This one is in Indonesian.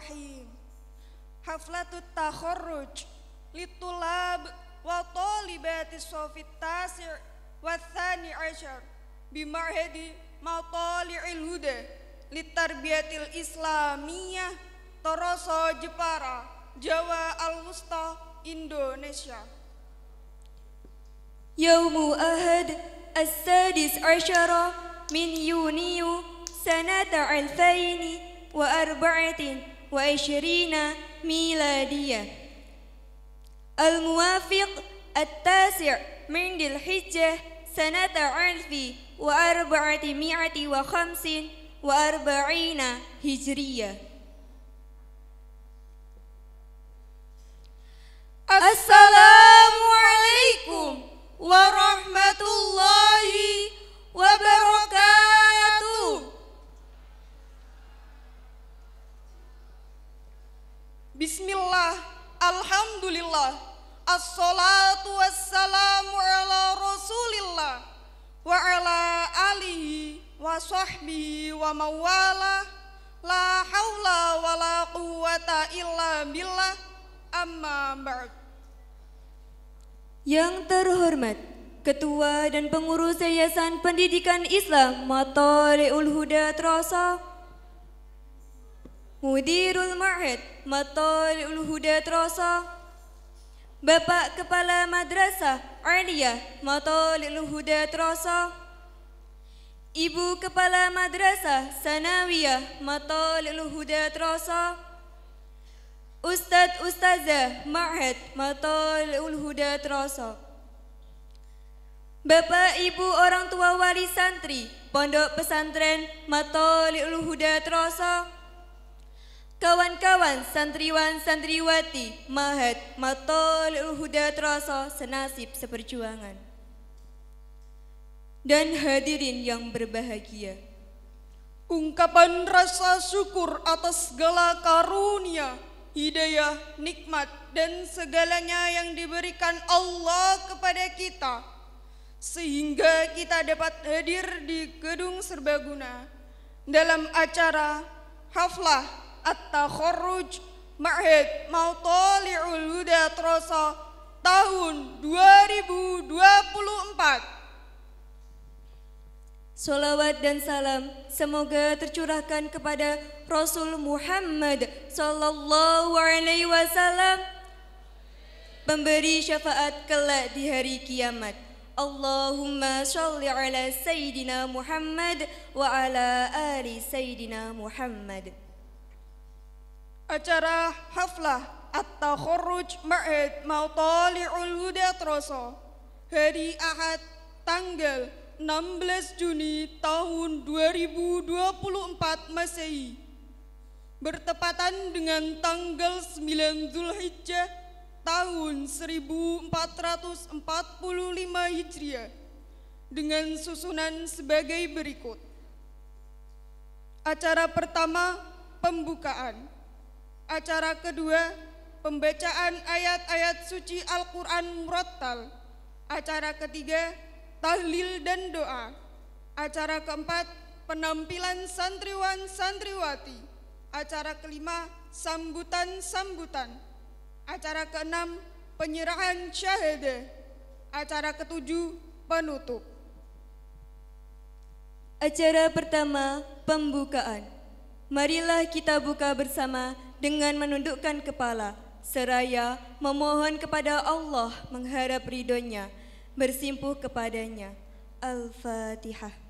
Rahim Haflatut Takharruj Litulab wa talibati sofit tasir wa thani ashar bimarhedi matali'il huda litarbiatil islamiyah Toroso Jepara Jawa Al-Wusta Indonesia Yaumu Ahad As-Sadis Ashara min Yuniyu Sanata wa Arba'atin وعشرين ميلادية الموافق التاسع من ذي الحجة سنة ألف وأربعمائة وخمس وأربعين هجرية Allah Assalatu wassalamu ala rasulillah Wa ala alihi wa sahbihi wa mawala La hawla wa la quwata illa billah Amma ba'd Yang terhormat Ketua dan Pengurus Yayasan Pendidikan Islam Mataleul Huda Trasa Mudirul Ma'had Mataleul Huda Trasa Bapak Kepala Madrasah Arnia, Mato Huda Troso Ibu Kepala Madrasah Sanawiyah Mato Huda Troso Ustadz Ustazah Ma'had Mato Huda Troso Bapak Ibu orang tua wali santri Pondok Pesantren Mato Huda Troso Kawan-kawan santriwan santriwati mahat matol uhuda terasa senasib seperjuangan. Dan hadirin yang berbahagia. Ungkapan rasa syukur atas segala karunia, hidayah, nikmat dan segalanya yang diberikan Allah kepada kita. Sehingga kita dapat hadir di gedung serbaguna dalam acara haflah At-Takharruj Ma'had Mautoli'ul Huda Troso tahun 2024. Salawat dan salam semoga tercurahkan kepada Rasul Muhammad Sallallahu Alaihi Wasallam Pemberi syafaat kelak di hari kiamat Allahumma sholli ala Sayyidina Muhammad wa ala ali Sayyidina Muhammad acara haflah atau khuruj ma'had mau tali'ul huda troso hari Ahad tanggal 16 Juni tahun 2024 Masehi bertepatan dengan tanggal 9 Zulhijjah tahun 1445 Hijriah dengan susunan sebagai berikut. Acara pertama pembukaan Acara kedua, pembacaan ayat-ayat suci Al-Quran Murattal. Acara ketiga, tahlil dan doa. Acara keempat, penampilan santriwan santriwati. Acara kelima, sambutan-sambutan. Acara keenam, penyerahan syahadah. Acara ketujuh, penutup. Acara pertama, pembukaan. Marilah kita buka bersama dengan menundukkan kepala, seraya memohon kepada Allah mengharap ridhonya, bersimpuh kepadanya. Al-Fatihah.